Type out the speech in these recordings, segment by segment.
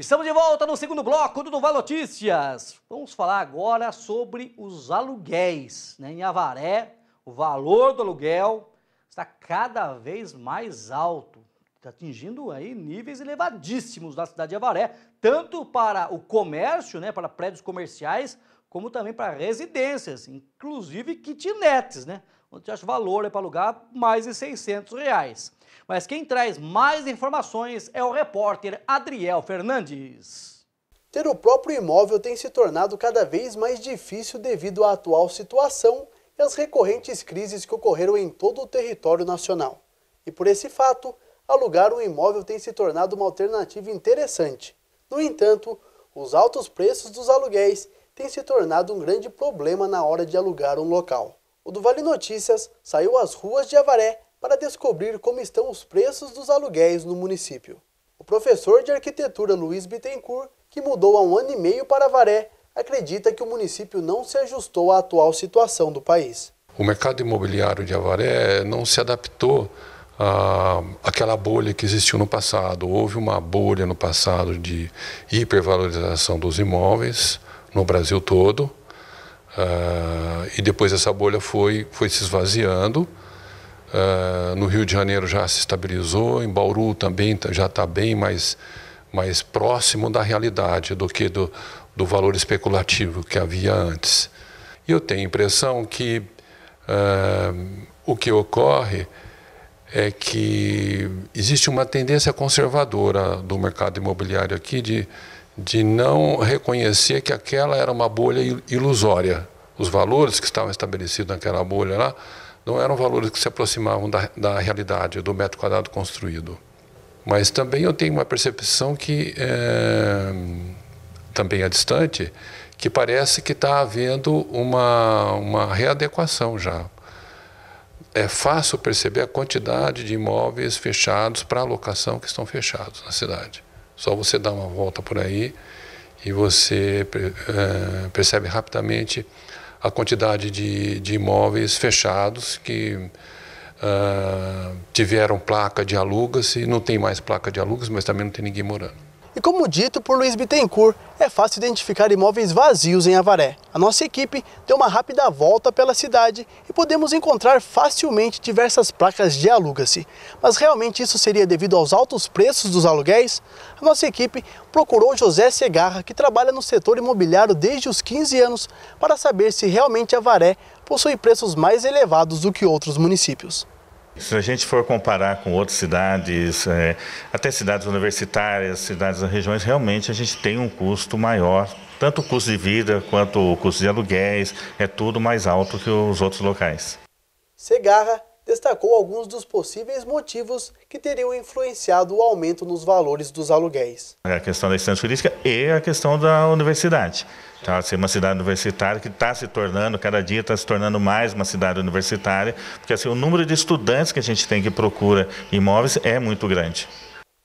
Estamos de volta no segundo bloco do Duval Notícias. Vamos falar agora sobre os aluguéis. Né? Em Avaré, o valor do aluguel está cada vez mais alto, atingindo aí níveis elevadíssimos na cidade de Avaré, tanto para o comércio, né, para prédios comerciais, como também para residências, inclusive kitnets, né? Onde o valor é para alugar mais de 600 reais. Mas quem traz mais informações é o repórter Adriel Fernandes. Ter o próprio imóvel tem se tornado cada vez mais difícil devido à atual situação e às recorrentes crises que ocorreram em todo o território nacional. E por esse fato, alugar um imóvel tem se tornado uma alternativa interessante. No entanto, os altos preços dos aluguéis têm se tornado um grande problema na hora de alugar um local. O do Vale Notícias saiu às ruas de Avaré para descobrir como estão os preços dos aluguéis no município. O professor de arquitetura Luiz Bittencourt, que mudou há um ano e meio para Varé, acredita que o município não se ajustou à atual situação do país. O mercado imobiliário de Avaré não se adaptou à, àquela bolha que existiu no passado. Houve uma bolha no passado de hipervalorização dos imóveis no Brasil todo. Uh, e depois essa bolha foi, foi se esvaziando Uh, no Rio de Janeiro já se estabilizou, em Bauru também já está bem mais, mais próximo da realidade do que do, do valor especulativo que havia antes. E eu tenho a impressão que uh, o que ocorre é que existe uma tendência conservadora do mercado imobiliário aqui de, de não reconhecer que aquela era uma bolha ilusória. Os valores que estavam estabelecidos naquela bolha lá não eram valores que se aproximavam da, da realidade, do metro quadrado construído. Mas também eu tenho uma percepção que é, também é distante, que parece que está havendo uma, uma readequação já. É fácil perceber a quantidade de imóveis fechados para alocação que estão fechados na cidade. Só você dá uma volta por aí e você é, percebe rapidamente a quantidade de, de imóveis fechados que uh, tiveram placa de alugas e não tem mais placa de alugas, mas também não tem ninguém morando. E como dito por Luiz Bittencourt, é fácil identificar imóveis vazios em Avaré. A nossa equipe deu uma rápida volta pela cidade e podemos encontrar facilmente diversas placas de aluga-se. Mas realmente isso seria devido aos altos preços dos aluguéis? A nossa equipe procurou José Segarra, que trabalha no setor imobiliário desde os 15 anos, para saber se realmente Avaré possui preços mais elevados do que outros municípios. Se a gente for comparar com outras cidades, é, até cidades universitárias, cidades das regiões, realmente a gente tem um custo maior. Tanto o custo de vida quanto o custo de aluguéis, é tudo mais alto que os outros locais. Segarra destacou alguns dos possíveis motivos que teriam influenciado o aumento nos valores dos aluguéis. A questão da instância jurídica e a questão da universidade. Então, assim, uma cidade universitária que está se tornando, cada dia está se tornando mais uma cidade universitária, porque assim, o número de estudantes que a gente tem que procura imóveis é muito grande.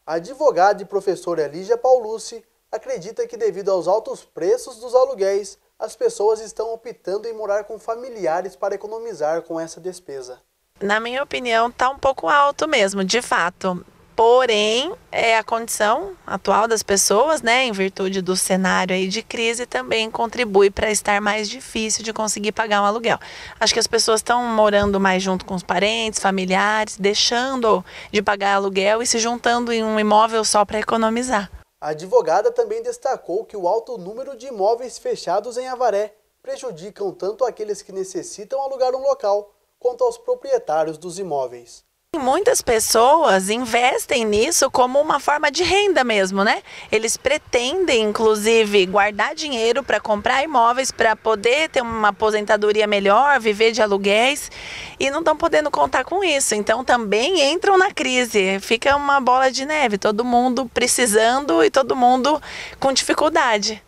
A advogada e professora Lígia Paulucci acredita que devido aos altos preços dos aluguéis, as pessoas estão optando em morar com familiares para economizar com essa despesa na minha opinião, está um pouco alto mesmo, de fato. Porém, é a condição atual das pessoas, né, em virtude do cenário aí de crise, também contribui para estar mais difícil de conseguir pagar um aluguel. Acho que as pessoas estão morando mais junto com os parentes, familiares, deixando de pagar aluguel e se juntando em um imóvel só para economizar. A advogada também destacou que o alto número de imóveis fechados em Avaré prejudicam tanto aqueles que necessitam alugar um local quanto aos proprietários dos imóveis. Muitas pessoas investem nisso como uma forma de renda mesmo, né? Eles pretendem, inclusive, guardar dinheiro para comprar imóveis, para poder ter uma aposentadoria melhor, viver de aluguéis e não estão podendo contar com isso. Então também entram na crise, fica uma bola de neve, todo mundo precisando e todo mundo com dificuldade.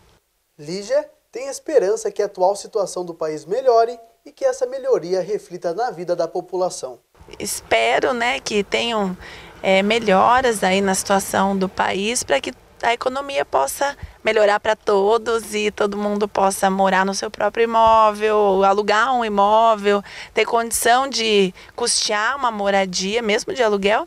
Lígia? tem esperança que a atual situação do país melhore e que essa melhoria reflita na vida da população. Espero né, que tenham é, melhoras aí na situação do país para que a economia possa melhorar para todos e todo mundo possa morar no seu próprio imóvel, alugar um imóvel, ter condição de custear uma moradia, mesmo de aluguel,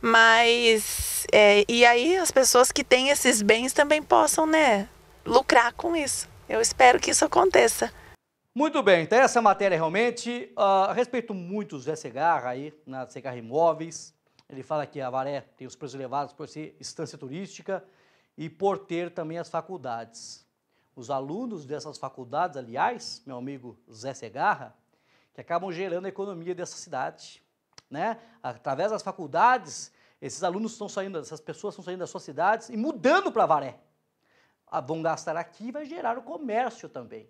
mas é, e aí as pessoas que têm esses bens também possam, né, lucrar com isso. Eu espero que isso aconteça. Muito bem, então essa matéria realmente, uh, respeito muito o Zé Segarra aí, na Segarra Imóveis, ele fala que a Varé tem os preços elevados por ser instância turística e por ter também as faculdades. Os alunos dessas faculdades, aliás, meu amigo Zé Segarra, que acabam gerando a economia dessa cidade, né? Através das faculdades, esses alunos estão saindo, essas pessoas estão saindo das suas cidades e mudando para Varé. Ah, vão gastar aqui e vai gerar o comércio também.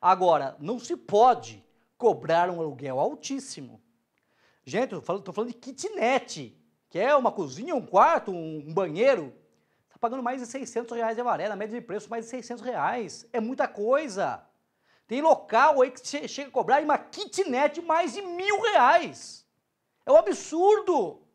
Agora, não se pode cobrar um aluguel altíssimo. Gente, estou falando de kitnet, que é uma cozinha, um quarto, um banheiro. Está pagando mais de 600 reais de avaré, na média de preço mais de 600 reais. É muita coisa. Tem local aí que chega a cobrar uma kitnet mais de mil reais. É um absurdo.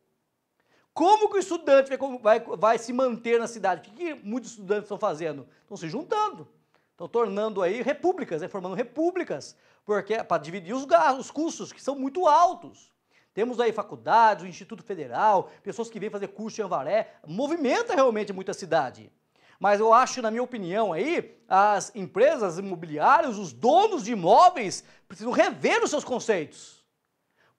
Como que o estudante vai, vai, vai se manter na cidade? O que, que muitos estudantes estão fazendo? Estão se juntando, estão tornando aí repúblicas, né? formando repúblicas, porque para dividir os gastos, os custos, que são muito altos. Temos aí faculdades, o Instituto Federal, pessoas que vêm fazer curso em Avaré, movimenta realmente muita cidade. Mas eu acho, na minha opinião, aí, as empresas imobiliárias, os donos de imóveis, precisam rever os seus conceitos.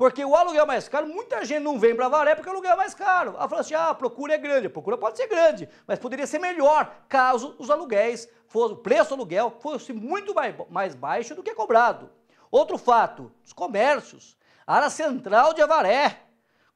Porque o aluguel mais caro, muita gente não vem para Varé porque o aluguel é mais caro. Ela fala assim, ah, a procura é grande. A procura pode ser grande, mas poderia ser melhor caso os aluguéis, fosse, o preço do aluguel fosse muito mais, mais baixo do que é cobrado. Outro fato, os comércios. A área central de Avaré,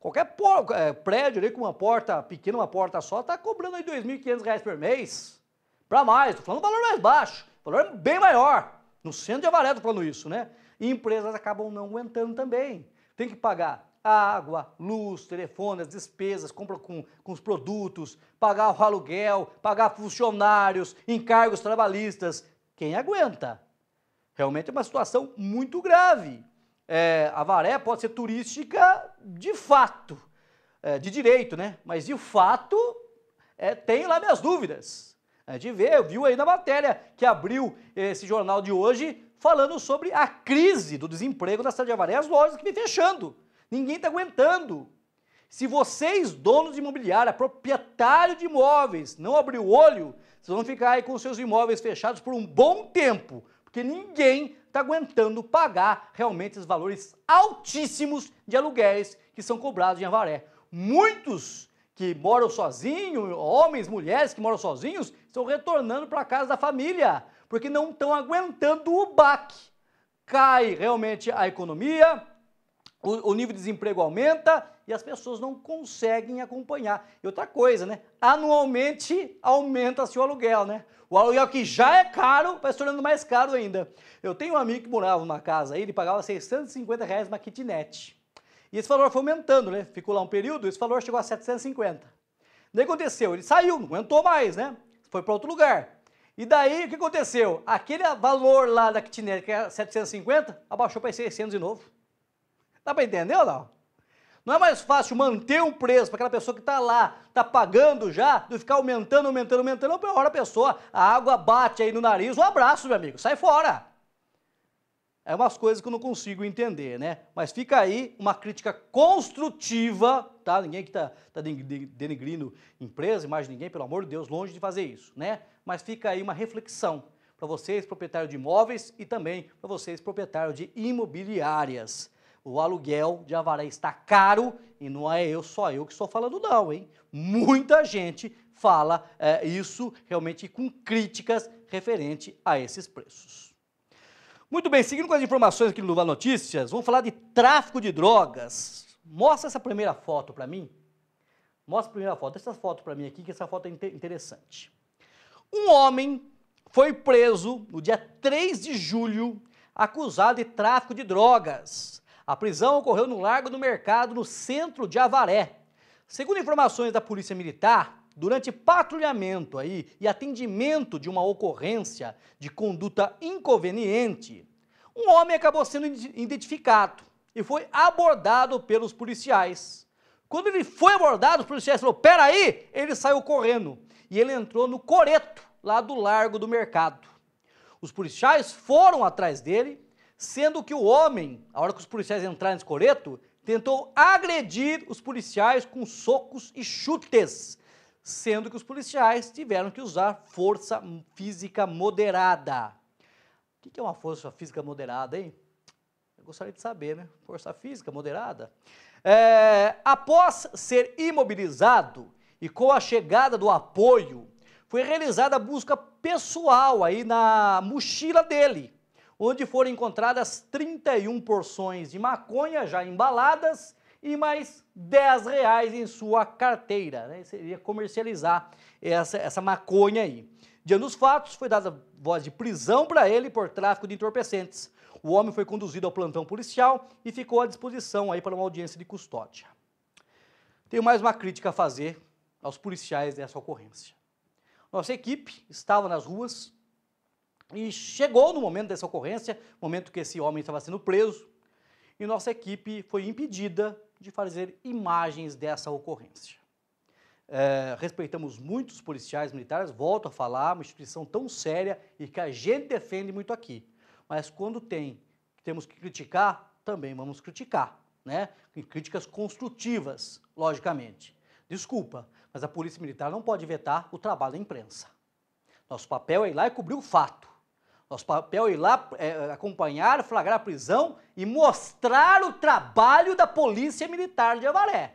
Qualquer por, é, prédio ali com uma porta pequena, uma porta só, está cobrando aí R$ 2.500 por mês. Para mais, estou falando um valor mais baixo, valor bem maior. No centro de Avaré estou falando isso, né? E empresas acabam não aguentando também. Tem que pagar água, luz, telefone, as despesas, compra com, com os produtos, pagar o aluguel, pagar funcionários, encargos trabalhistas. Quem aguenta? Realmente é uma situação muito grave. É, a Varé pode ser turística de fato, é, de direito, né? Mas de fato, é, tenho lá minhas dúvidas. A gente vê, viu aí na matéria que abriu esse jornal de hoje, falando sobre a crise do desemprego na cidade de Avaré, as lojas que vem fechando. Ninguém está aguentando. Se vocês, donos de imobiliária, proprietário de imóveis, não abrir o olho, vocês vão ficar aí com seus imóveis fechados por um bom tempo, porque ninguém está aguentando pagar realmente os valores altíssimos de aluguéis que são cobrados em Avaré. Muitos que moram sozinhos, homens, mulheres que moram sozinhos, estão retornando para a casa da família porque não estão aguentando o baque. Cai realmente a economia, o, o, nível de desemprego aumenta e as pessoas não conseguem acompanhar. E outra coisa, né? Anualmente aumenta-se o aluguel, né? O aluguel que já é caro vai se tornando mais caro ainda. Eu tenho um amigo que morava numa casa aí, ele pagava 650 reais uma kitnet. E esse valor foi aumentando, né? Ficou lá um período, esse valor chegou a 750. Daí aconteceu, ele saiu, não aguentou mais, né? Foi para outro lugar. E daí, o que aconteceu? Aquele valor lá da kitnet, que é era 750, abaixou para 600 de novo. Dá para entender ou não? Não é mais fácil manter um preço para aquela pessoa que está lá, está pagando já, do ficar aumentando, aumentando, aumentando, ou pior, a pessoa, a água bate aí no nariz, um abraço, meu amigo, sai fora. É umas coisas que eu não consigo entender, né? Mas fica aí uma crítica construtiva, tá? Ninguém que tá, tá denigrindo empresa, mais ninguém, pelo amor de Deus, longe de fazer isso, né? Mas fica aí uma reflexão para vocês, proprietário de imóveis, e também para vocês, proprietário de imobiliárias. O aluguel de Avaré está caro e não é eu só eu que estou falando não, hein? Muita gente fala é, isso realmente com críticas referente a esses preços. Muito bem, seguindo com as informações aqui do Luva Notícias, vamos falar de tráfico de drogas. Mostra essa primeira foto para mim. Mostra a primeira foto. Essa foto para mim aqui, que essa foto é interessante. Um homem foi preso no dia 3 de julho, acusado de tráfico de drogas. A prisão ocorreu no Largo do Mercado, no centro de Avaré. Segundo informações da Polícia Militar, durante patrulhamento aí e atendimento de uma ocorrência de conduta inconveniente, um homem acabou sendo identificado e foi abordado pelos policiais. Quando ele foi abordado, os policiais falaram: peraí, ele saiu correndo e ele entrou no coreto lá do largo do mercado. Os policiais foram atrás dele, sendo que o homem, a hora que os policiais entraram nesse coreto, tentou agredir os policiais com socos e chutes sendo que os policiais tiveram que usar força física moderada. O que é uma força física moderada, hein? Eu gostaria de saber, né? Força física moderada. É, após ser imobilizado e com a chegada do apoio, foi realizada a busca pessoal aí na mochila dele, onde foram encontradas 31 porções de maconha já embaladas e mais 10 reais em sua carteira. Né? Seria comercializar essa, essa maconha aí. Diante dos fatos, foi dada voz de prisão para ele por tráfico de entorpecentes. O homem foi conduzido ao plantão policial e ficou à disposição aí para uma audiência de custódia. Tenho mais uma crítica a fazer aos policiais dessa ocorrência. Nossa equipe estava nas ruas e chegou no momento dessa ocorrência, momento que esse homem estava sendo preso, e nossa equipe foi impedida de fazer imagens dessa ocorrência. É, respeitamos muito os policiais militares, volto a falar, uma instituição tão séria e que a gente defende muito aqui. Mas quando tem, temos que criticar, também vamos criticar, né? Em críticas construtivas, logicamente. Desculpa, mas a Polícia Militar não pode vetar o trabalho da imprensa. Nosso papel é ir lá e cobrir o fato. Nosso papel é ir lá é, acompanhar, flagrar a prisão e mostrar o trabalho da Polícia Militar de Avaré.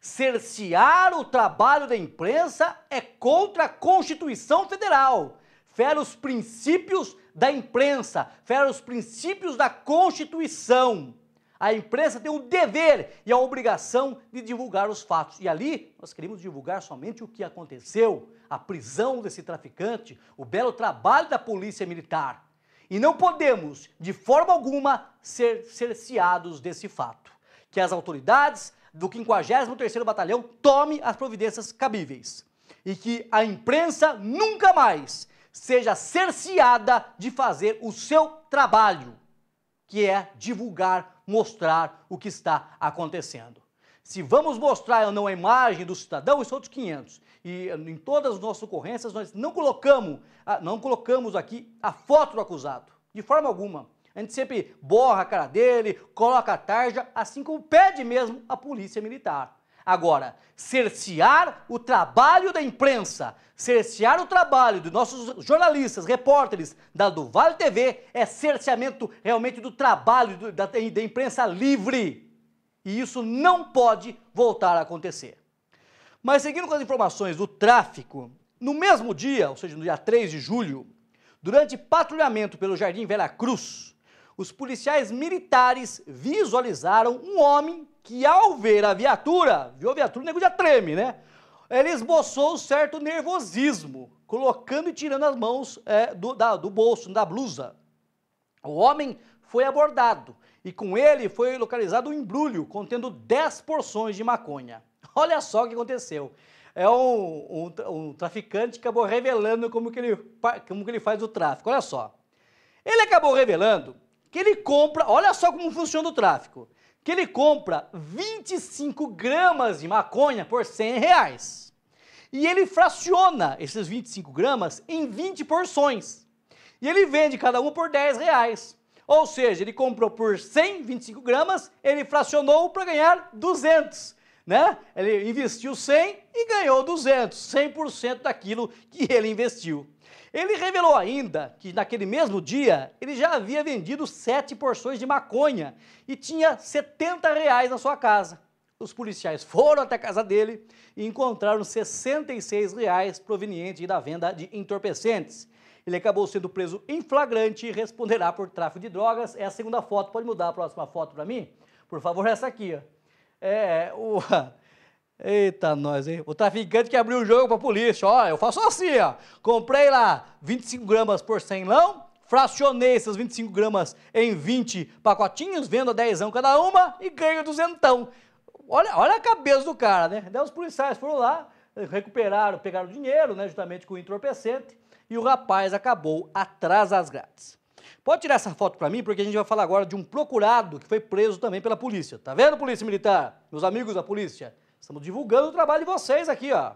Cercear o trabalho da imprensa é contra a Constituição Federal. Fera os princípios da imprensa, fera os princípios da Constituição. A imprensa tem o dever e a obrigação de divulgar os fatos. E ali nós queremos divulgar somente o que aconteceu, a prisão desse traficante, o belo trabalho da polícia militar. E não podemos, de forma alguma, ser cerceados desse fato. Que as autoridades do 53º Batalhão tomem as providências cabíveis. E que a imprensa nunca mais seja cerceada de fazer o seu trabalho, que é divulgar mostrar o que está acontecendo. Se vamos mostrar ou não a imagem do cidadão, isso é outros 500. E eh, em todas as nossas ocorrências, nós não colocamos, ah, não colocamos aqui a foto do acusado, de forma alguma. A gente sempre borra a cara dele, coloca a tarja, assim como pede mesmo a polícia militar. Agora, cercear o trabalho da imprensa, cercear o trabalho dos nossos jornalistas, repórteres da do Vale TV é cerceamento realmente do trabalho do, da, da imprensa livre. E isso não pode voltar a acontecer. Mas seguindo com as informações do tráfico, no mesmo dia, ou seja, no dia 3 de julho, durante patrulhamento pelo Jardim Vera Cruz, os policiais militares visualizaram um homem que ao ver a viatura, viu a viatura, o nego já treme, né? Ele esboçou um certo nervosismo, colocando e tirando as mãos é, do, da, do bolso, da blusa. O homem foi abordado e com ele foi localizado um embrulho contendo 10 porções de maconha. Olha só o que aconteceu. É um, um, um, traficante que acabou revelando como que, ele, como que ele faz o tráfico. Olha só. Ele acabou revelando que ele compra. Olha só como funciona o tráfico que ele compra 25 gramas de maconha por 100 reais. E ele fraciona esses 25 gramas em 20 porções. E ele vende cada um por 10 reais. Ou seja, ele comprou por 100, 25 gramas, ele fracionou para ganhar 200. Né? Ele investiu 100 e ganhou 200, 100% daquilo que ele investiu. Ele revelou ainda que naquele mesmo dia ele já havia vendido sete porções de maconha e tinha 70 reais na sua casa. Os policiais foram até a casa dele e encontraram 66 reais provenientes da venda de entorpecentes. Ele acabou sendo preso em flagrante e responderá por tráfico de drogas. É a segunda foto. Pode mudar a próxima foto para mim? Por favor, essa aqui. Ó. É, o... Eita, nós, hein? O traficante que abriu o jogo pra polícia, ó, eu faço assim, ó. Comprei lá 25 gramas por 100 lão, fracionei essas 25 gramas em 20 pacotinhos, vendo a 10 cada uma e ganho duzentão. Olha, olha a cabeça do cara, né? Daí os policiais foram lá, recuperaram, pegaram o dinheiro, né, justamente com o entorpecente, e o rapaz acabou atrás das grades. Pode tirar essa foto para mim, porque a gente vai falar agora de um procurado que foi preso também pela polícia. Tá vendo, polícia militar? Meus amigos da polícia? Estamos divulgando o trabalho de vocês aqui, ó.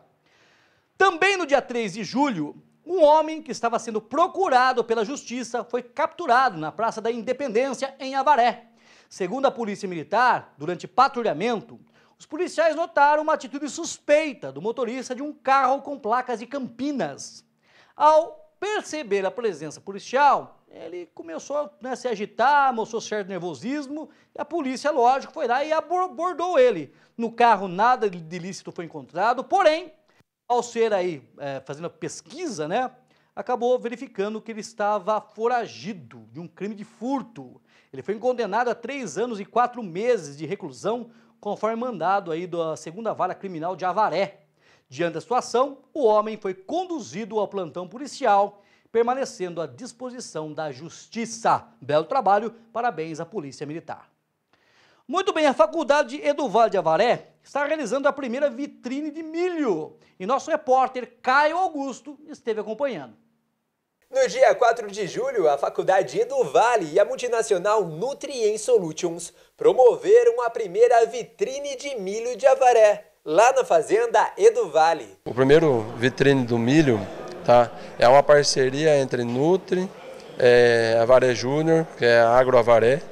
Também no dia 3 de julho, um homem que estava sendo procurado pela justiça foi capturado na Praça da Independência, em Avaré. Segundo a Polícia Militar, durante patrulhamento, os policiais notaram uma atitude suspeita do motorista de um carro com placas de Campinas. Ao perceber a presença policial, ele começou né, a se agitar, mostrou certo nervosismo, e a polícia, lógico, foi lá e abordou ele. No carro nada de ilícito foi encontrado, porém, ao ser aí, é, fazendo a pesquisa, né, acabou verificando que ele estava foragido de um crime de furto. Ele foi condenado a três anos e quatro meses de reclusão, conforme mandado aí da segunda vara criminal de Avaré. Diante da situação, o homem foi conduzido ao plantão policial permanecendo à disposição da Justiça. Belo trabalho, parabéns à Polícia Militar. Muito bem, a Faculdade Eduval de Avaré está realizando a primeira vitrine de milho e nosso repórter Caio Augusto esteve acompanhando. No dia 4 de julho, a Faculdade do Vale e a multinacional Nutrien Solutions promoveram a primeira vitrine de milho de Avaré, lá na fazenda Eduvale. O primeiro vitrine do milho Tá? É uma parceria entre Nutri, eh, é, a Júnior, que é a Agroavaré,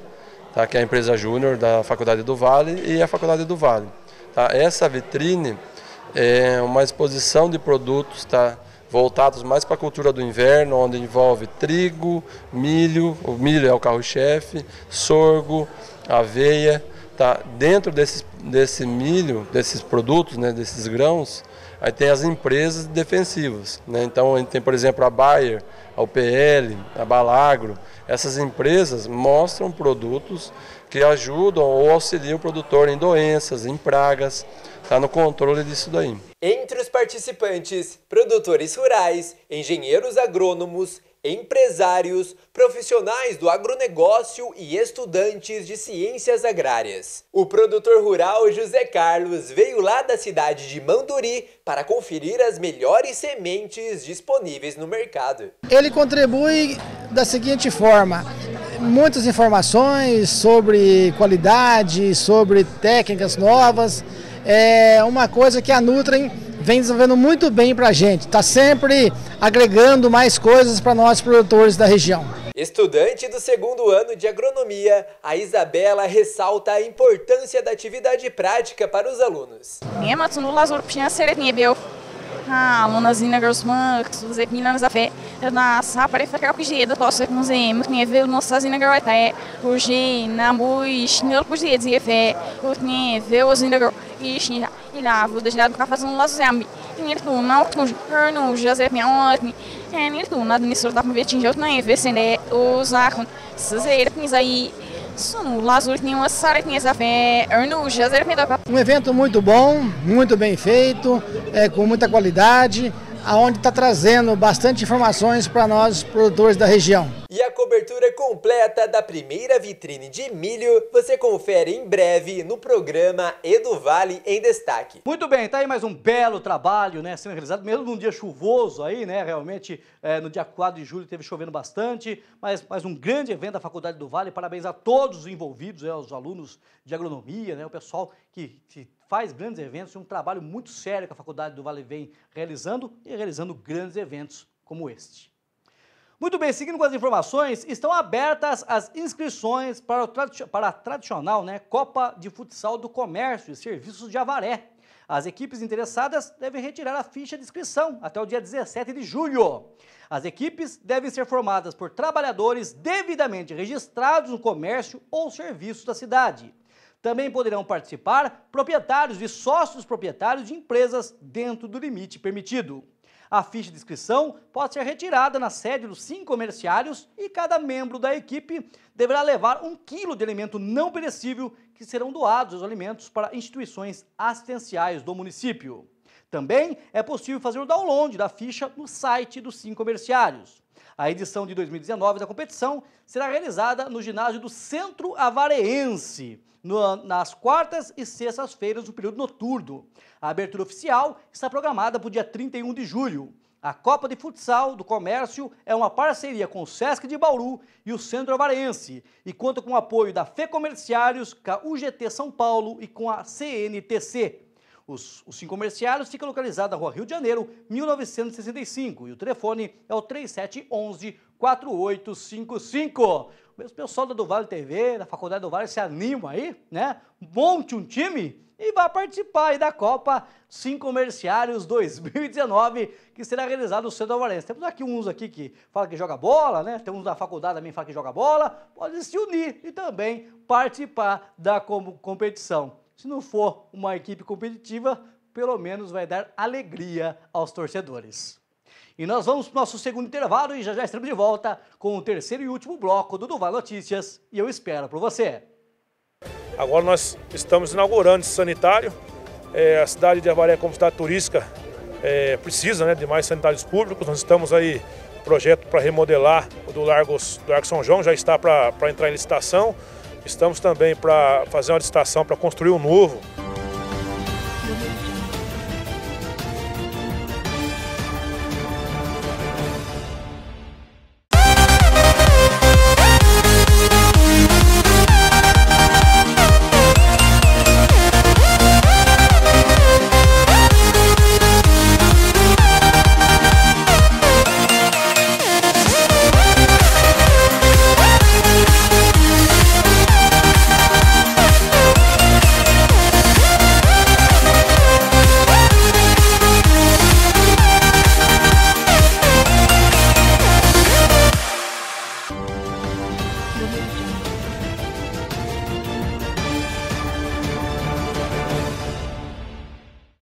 tá? que é a empresa júnior da Faculdade do Vale e a Faculdade do Vale. Tá? Essa vitrine é uma exposição de produtos tá? voltados mais para a cultura do inverno, onde envolve trigo, milho, o milho é o carro-chefe, sorgo, aveia. Tá? Dentro desse, desse milho, desses produtos, né, desses grãos, Aí tem as empresas defensivas. Né? Então, a gente tem, por exemplo, a Bayer, a UPL, a Balagro. Essas empresas mostram produtos que ajudam ou auxiliam o produtor em doenças, em pragas. Está no controle disso daí. Entre os participantes, produtores rurais, engenheiros agrônomos, empresários, profissionais do agronegócio e estudantes de ciências agrárias. O produtor rural José Carlos veio lá da cidade de Manduri para conferir as melhores sementes disponíveis no mercado. Ele contribui da seguinte forma: muitas informações sobre qualidade, sobre técnicas novas, é uma coisa que a Nutrem vem desenvolvendo muito bem para a gente, está sempre agregando mais coisas para nós produtores da região. Estudante do segundo ano de agronomia, a Isabela ressalta a importância da atividade prática para os alunos. Minha alunas na saprefeita capigeda, posso que nos emos, que é vê o nosso azina garoté, o gina, muis, não podia de fé, o que vê o azina garoté, e e lá, vou deixar do café laço lazame, e tu não, tu não, José, minha ordem, é, nem tu, nada nisso, dá pra ver, tinha outro, nem vê, se né, os arcos, se zera, tens aí, Sunu, Lazur, Nenhuma, Sara, Um evento muito bom, muito bem feito, é, com muita qualidade, aonde está trazendo bastante informações para nós, produtores da região. E a cobertura completa da primeira vitrine de milho você confere em breve no programa Edu Vale em Destaque. Muito bem, tá aí mais um belo trabalho, né, sendo realizado, mesmo num dia chuvoso aí, né, realmente é, no dia 4 de julho teve chovendo bastante, mas, mas um grande evento da Faculdade do Vale, parabéns a todos os envolvidos, né, os alunos de agronomia, né, o pessoal que, que faz grandes eventos, e um trabalho muito sério que a Faculdade do Vale vem realizando e realizando grandes eventos como este. Muito bem, seguindo com as informações, estão abertas as inscrições para, tradi para a tradicional né, Copa de Futsal do Comércio e Serviços de Avaré. As equipes interessadas devem retirar a ficha de inscrição até o dia 17 de julho. As equipes devem ser formadas por trabalhadores devidamente registrados no comércio ou serviços da cidade. Também poderão participar proprietários e sócios proprietários de empresas dentro do limite permitido. A ficha de inscrição pode ser retirada na sede dos cinco comerciários e cada membro da equipe deverá levar um quilo de alimento não perecível que serão doados os alimentos para instituições assistenciais do município. Também é possível fazer o download da ficha no site dos cinco comerciários. A edição de 2019 da competição será realizada no ginásio do Centro Avareense, no, nas quartas e sextas-feiras do período noturno. A abertura oficial está programada para o dia 31 de julho. A Copa de Futsal do Comércio é uma parceria com o Sesc de Bauru e o Centro Avarense e conta com o apoio da Fê Comerciários, com a UGT São Paulo e com a CNTC. Os, Cinco Merciários Comerciários fica localizado na rua Rio de Janeiro, 1965, e o telefone é o 3711-4855. O pessoal da do Vale TV, da Faculdade do Vale, se anima aí, né? Monte um time e vá participar aí da Copa Sim Comerciários 2019, que será realizado no Centro Alvarense. Temos aqui uns aqui que falam que joga bola, né? Tem uns da faculdade também que falam que joga bola. Pode se unir e também participar da competição se não for uma equipe competitiva, pelo menos vai dar alegria aos torcedores. E nós vamos para o nosso segundo intervalo e já já estamos de volta com o terceiro e último bloco do Duval Notícias e eu espero por você. Agora nós estamos inaugurando esse sanitário. É, a cidade de Avaré, como cidade turística, é, precisa né, de mais sanitários públicos. Nós estamos aí projeto para remodelar o do Largo, do Largo São João, já está para entrar em licitação. Estamos também para fazer uma licitação para construir um novo.